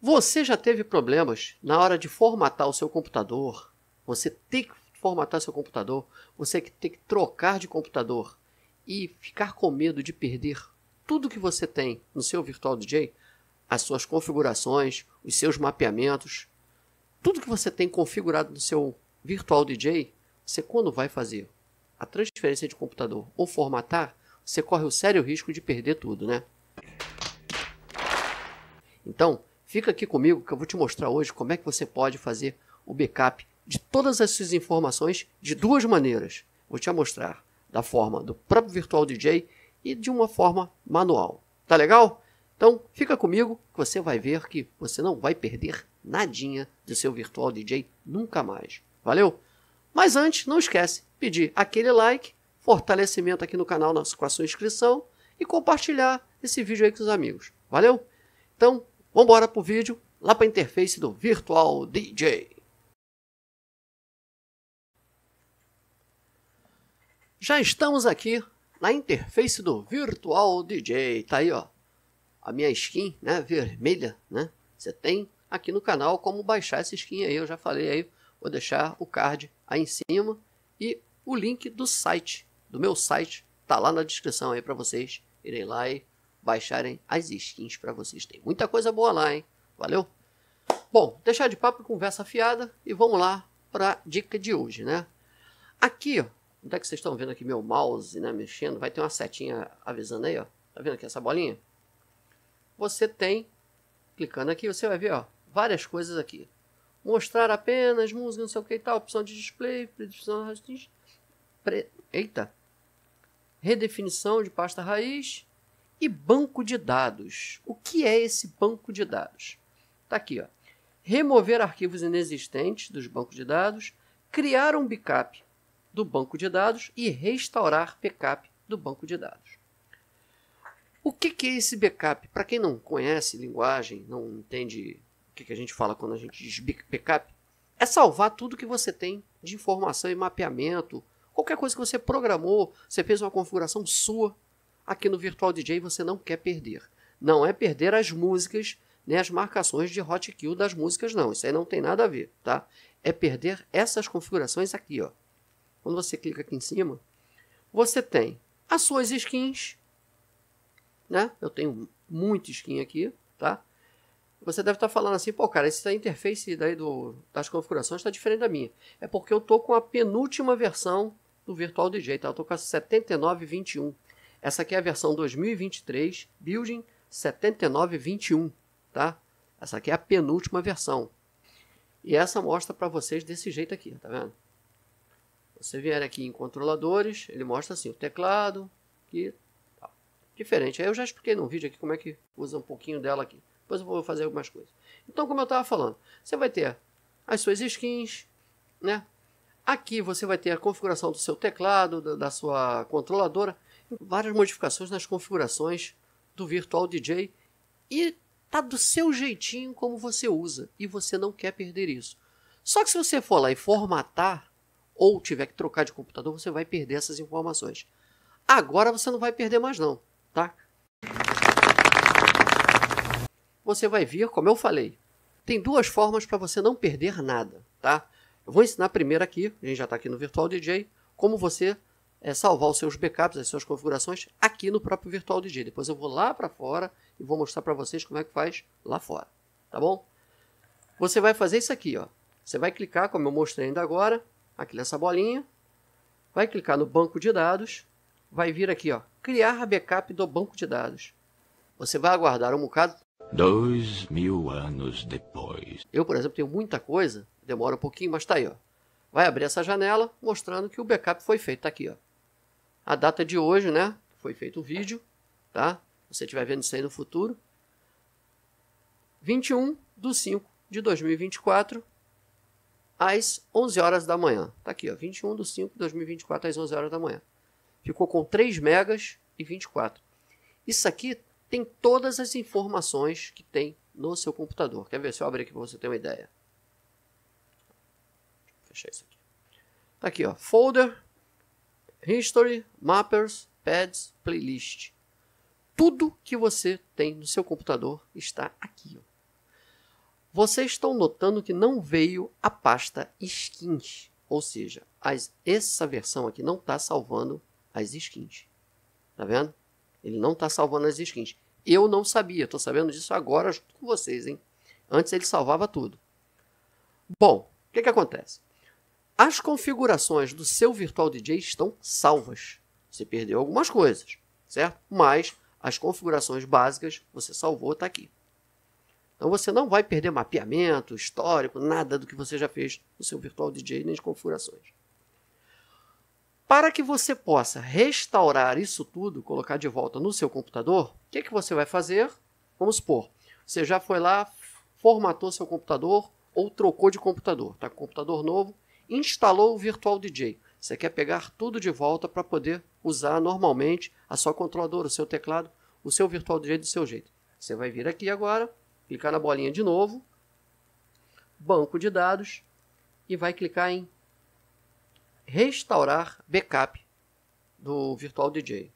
Você já teve problemas na hora de formatar o seu computador? Você tem que formatar seu computador, você tem que trocar de computador e ficar com medo de perder tudo que você tem no seu Virtual DJ, as suas configurações, os seus mapeamentos, tudo que você tem configurado no seu Virtual DJ, você quando vai fazer a transferência de computador ou formatar, você corre o sério risco de perder tudo, né? Então, Fica aqui comigo que eu vou te mostrar hoje como é que você pode fazer o backup de todas essas informações de duas maneiras. Vou te mostrar da forma do próprio Virtual DJ e de uma forma manual. Tá legal? Então fica comigo que você vai ver que você não vai perder nadinha do seu Virtual DJ nunca mais. Valeu? Mas antes, não esquece, pedir aquele like, fortalecimento aqui no canal com a sua inscrição e compartilhar esse vídeo aí com os amigos. Valeu? Então, Vamos embora pro vídeo, lá para a interface do Virtual DJ. Já estamos aqui na interface do Virtual DJ, tá aí ó, a minha skin, né, vermelha, né, você tem aqui no canal como baixar essa skin aí, eu já falei aí, vou deixar o card aí em cima e o link do site, do meu site, tá lá na descrição aí para vocês irem lá e baixarem as skins para vocês. Tem muita coisa boa lá, hein? Valeu? Bom, deixar de papo conversa afiada e vamos lá para dica de hoje, né? Aqui, ó, onde é que vocês estão vendo aqui meu mouse, né, mexendo? Vai ter uma setinha avisando aí, ó. Tá vendo aqui essa bolinha? Você tem, clicando aqui, você vai ver, ó, várias coisas aqui. Mostrar apenas música, não sei o que e tal, opção de display, predefinição de... Pre... Eita! Redefinição de pasta raiz, e banco de dados. O que é esse banco de dados? Está aqui, ó. Remover arquivos inexistentes dos bancos de dados, criar um backup do banco de dados e restaurar backup do banco de dados. O que, que é esse backup? Para quem não conhece linguagem, não entende o que, que a gente fala quando a gente diz backup, é salvar tudo que você tem de informação e mapeamento, qualquer coisa que você programou, você fez uma configuração sua aqui no Virtual DJ você não quer perder. Não é perder as músicas, nem né, as marcações de hot kill das músicas, não. Isso aí não tem nada a ver, tá? É perder essas configurações aqui, ó. Quando você clica aqui em cima, você tem as suas skins, né? Eu tenho muita skin aqui, tá? Você deve estar tá falando assim, pô, cara, essa interface daí do, das configurações está diferente da minha. É porque eu tô com a penúltima versão do Virtual DJ, tá? Eu tô com a 7921. Essa aqui é a versão 2023, Building 7921, tá? Essa aqui é a penúltima versão. E essa mostra para vocês desse jeito aqui, tá vendo? Você vier aqui em controladores, ele mostra assim o teclado e Diferente. Eu já expliquei num vídeo aqui como é que usa um pouquinho dela aqui. Depois eu vou fazer algumas coisas. Então, como eu estava falando, você vai ter as suas skins, né? Aqui você vai ter a configuração do seu teclado, da, da sua controladora várias modificações nas configurações do Virtual DJ e tá do seu jeitinho como você usa e você não quer perder isso. Só que se você for lá e formatar ou tiver que trocar de computador, você vai perder essas informações. Agora você não vai perder mais não, tá? Você vai vir, como eu falei, tem duas formas para você não perder nada, tá? Eu vou ensinar primeiro aqui, a gente já está aqui no Virtual DJ, como você é, salvar os seus backups, as suas configurações aqui no próprio Virtual DJ. Depois eu vou lá para fora e vou mostrar para vocês como é que faz lá fora, tá bom? Você vai fazer isso aqui, ó. Você vai clicar, como eu mostrei ainda agora, aqui nessa bolinha, vai clicar no banco de dados, vai vir aqui, ó, criar backup do banco de dados. Você vai aguardar um bocado. Dois mil anos depois. Eu, por exemplo, tenho muita coisa, demora um pouquinho, mas tá aí, ó. Vai abrir essa janela mostrando que o backup foi feito, tá aqui, ó a data de hoje, né? Foi feito o vídeo, tá? Você estiver vendo isso aí no futuro. 21 de 5 de 2024, às 11 horas da manhã. Tá aqui, ó, 21 de 5 de 2024, às 11 horas da manhã. Ficou com 3 megas e 24. Isso aqui tem todas as informações que tem no seu computador. Quer ver se eu abrir aqui para você ter uma ideia? Vou fechar isso aqui. Tá aqui, ó, folder History, Mappers, Pads, Playlist. Tudo que você tem no seu computador está aqui. Vocês estão notando que não veio a pasta skins, ou seja, as, essa versão aqui não está salvando as skins. Tá vendo? Ele não está salvando as skins. Eu não sabia, estou sabendo disso agora junto com vocês, hein? Antes ele salvava tudo. Bom, o que, que acontece? As configurações do seu virtual DJ estão salvas. Você perdeu algumas coisas, certo? Mas as configurações básicas você salvou, está aqui. Então você não vai perder mapeamento, histórico, nada do que você já fez no seu virtual DJ nem de configurações. Para que você possa restaurar isso tudo, colocar de volta no seu computador, o que, que você vai fazer? Vamos supor, você já foi lá, formatou seu computador ou trocou de computador, está com computador novo, instalou o Virtual DJ. Você quer pegar tudo de volta para poder usar normalmente a sua controladora, o seu teclado, o seu Virtual DJ do seu jeito. Você vai vir aqui agora, clicar na bolinha de novo, banco de dados e vai clicar em restaurar backup do Virtual DJ.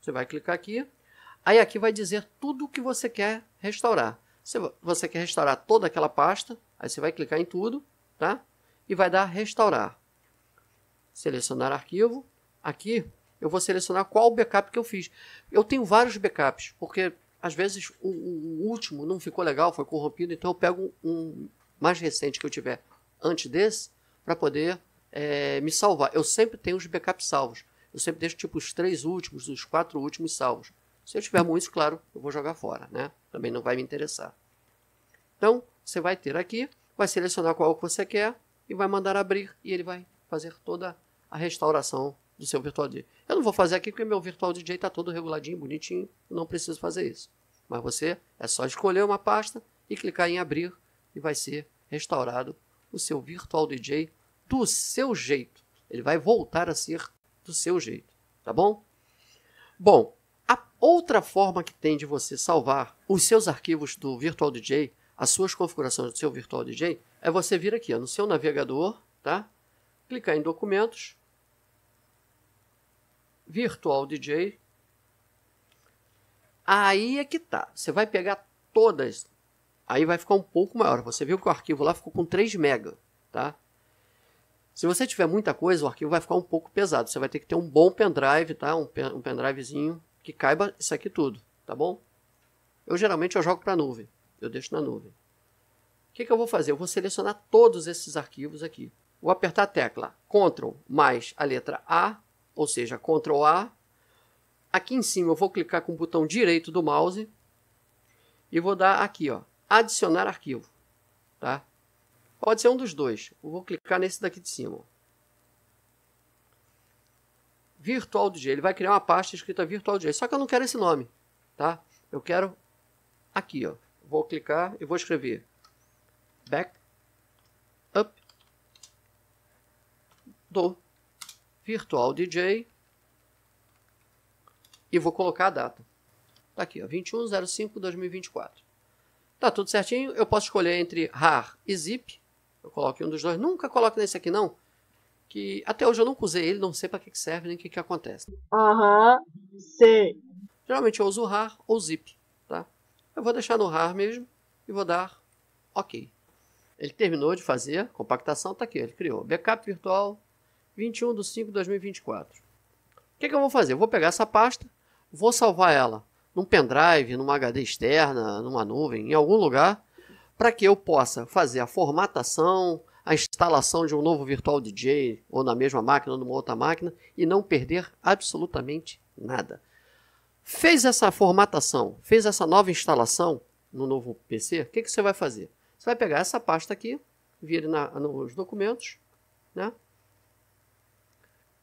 Você vai clicar aqui, aí aqui vai dizer tudo o que você quer restaurar. você quer restaurar toda aquela pasta, aí você vai clicar em tudo, tá? e vai dar restaurar. Selecionar arquivo. Aqui eu vou selecionar qual backup que eu fiz. Eu tenho vários backups, porque às vezes o, o último não ficou legal, foi corrompido, então eu pego um mais recente que eu tiver antes desse para poder é, me salvar. Eu sempre tenho os backups salvos. Eu sempre deixo tipo os três últimos, os quatro últimos salvos. Se eu tiver muitos, claro, eu vou jogar fora, né? Também não vai me interessar. Então, você vai ter aqui, vai selecionar qual que você quer, e vai mandar abrir e ele vai fazer toda a restauração do seu virtual DJ. Eu não vou fazer aqui porque meu virtual DJ está todo reguladinho, bonitinho, não preciso fazer isso. Mas você é só escolher uma pasta e clicar em abrir e vai ser restaurado o seu virtual DJ do seu jeito. Ele vai voltar a ser do seu jeito, tá bom? Bom, a outra forma que tem de você salvar os seus arquivos do virtual DJ, as suas configurações do seu virtual DJ, é você vir aqui ó, no seu navegador, tá? clicar em documentos, virtual DJ. Aí é que tá. Você vai pegar todas. Aí vai ficar um pouco maior. Você viu que o arquivo lá ficou com 3 MB, tá? Se você tiver muita coisa, o arquivo vai ficar um pouco pesado. Você vai ter que ter um bom pendrive, tá? Um, pen, um pendrivezinho que caiba isso aqui tudo, tá bom? Eu geralmente eu jogo para nuvem. Eu deixo na nuvem. O que, que eu vou fazer? Eu vou selecionar todos esses arquivos aqui. Vou apertar a tecla Ctrl mais a letra A, ou seja, Ctrl A. Aqui em cima eu vou clicar com o botão direito do mouse e vou dar aqui, ó, adicionar arquivo, tá? Pode ser um dos dois. Eu vou clicar nesse daqui de cima. Virtual DJ. Ele vai criar uma pasta escrita Virtual DJ. Só que eu não quero esse nome, tá? Eu quero aqui, ó. Vou clicar e vou escrever back up do virtual DJ e vou colocar a data. Tá aqui, ó, 21 Tá tudo certinho. Eu posso escolher entre RAR e ZIP. Eu coloco um dos dois. Nunca coloque nesse aqui não, que até hoje eu nunca usei ele, não sei para que serve nem o que, que acontece. Aham, uhum, sei. Geralmente eu uso RAR ou ZIP, tá? Eu vou deixar no RAR mesmo e vou dar OK. Ele terminou de fazer, compactação está aqui, ele criou. Backup virtual 21 de 5 de 2024. O que, é que eu vou fazer? Eu vou pegar essa pasta, vou salvar ela num pendrive, numa HD externa, numa nuvem, em algum lugar, para que eu possa fazer a formatação, a instalação de um novo virtual DJ, ou na mesma máquina, ou numa outra máquina, e não perder absolutamente nada. Fez essa formatação, fez essa nova instalação no novo PC, o que, é que você vai fazer? Você vai pegar essa pasta aqui, vir na, nos documentos, né?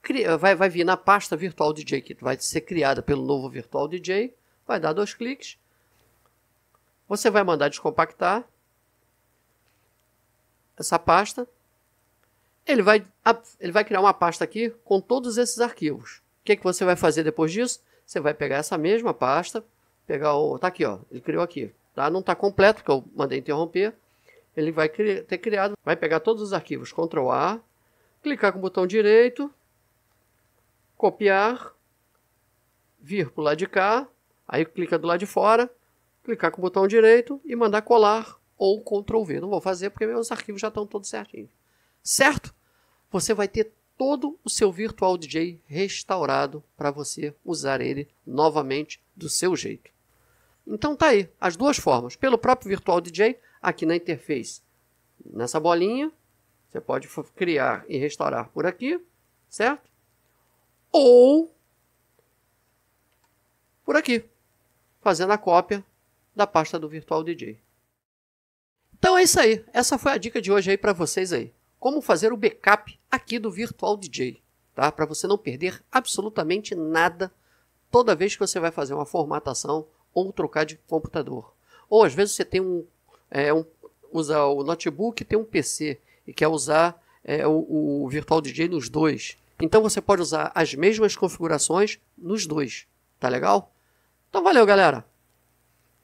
Cria, eh, vai, vai vir na pasta Virtual DJ, que vai ser criada pelo novo Virtual DJ. Vai dar dois cliques. Você vai mandar descompactar essa pasta. Ele vai, ele vai criar uma pasta aqui com todos esses arquivos. O que, que você vai fazer depois disso? Você vai pegar essa mesma pasta, pegar o... Tá aqui, ó. Ele criou aqui. Tá? Não está completo, porque eu mandei interromper ele vai ter criado, vai pegar todos os arquivos, Ctrl A, clicar com o botão direito, copiar, vir para o lado de cá, aí clica do lado de fora, clicar com o botão direito e mandar colar ou Ctrl V. Não vou fazer porque meus arquivos já estão todos certinhos. Certo? Você vai ter todo o seu Virtual DJ restaurado para você usar ele novamente do seu jeito. Então tá aí, as duas formas, pelo próprio Virtual DJ aqui na interface. Nessa bolinha, você pode criar e restaurar por aqui, certo? Ou por aqui, fazendo a cópia da pasta do Virtual DJ. Então é isso aí. Essa foi a dica de hoje aí para vocês aí. Como fazer o backup aqui do Virtual DJ, tá? Para você não perder absolutamente nada toda vez que você vai fazer uma formatação ou trocar de computador. Ou às vezes você tem um é, um, usar o notebook e ter um PC e quer usar é, o, o Virtual DJ nos dois. Então você pode usar as mesmas configurações nos dois. Tá legal? Então valeu, galera.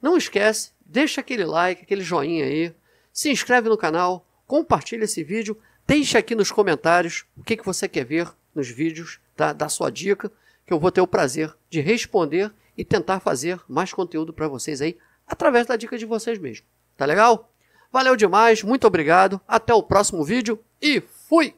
Não esquece, deixa aquele like, aquele joinha aí, se inscreve no canal, compartilha esse vídeo, deixa aqui nos comentários o que, que você quer ver nos vídeos, tá? da sua dica, que eu vou ter o prazer de responder e tentar fazer mais conteúdo para vocês aí através da dica de vocês mesmos. Tá legal? Valeu demais, muito obrigado, até o próximo vídeo e fui!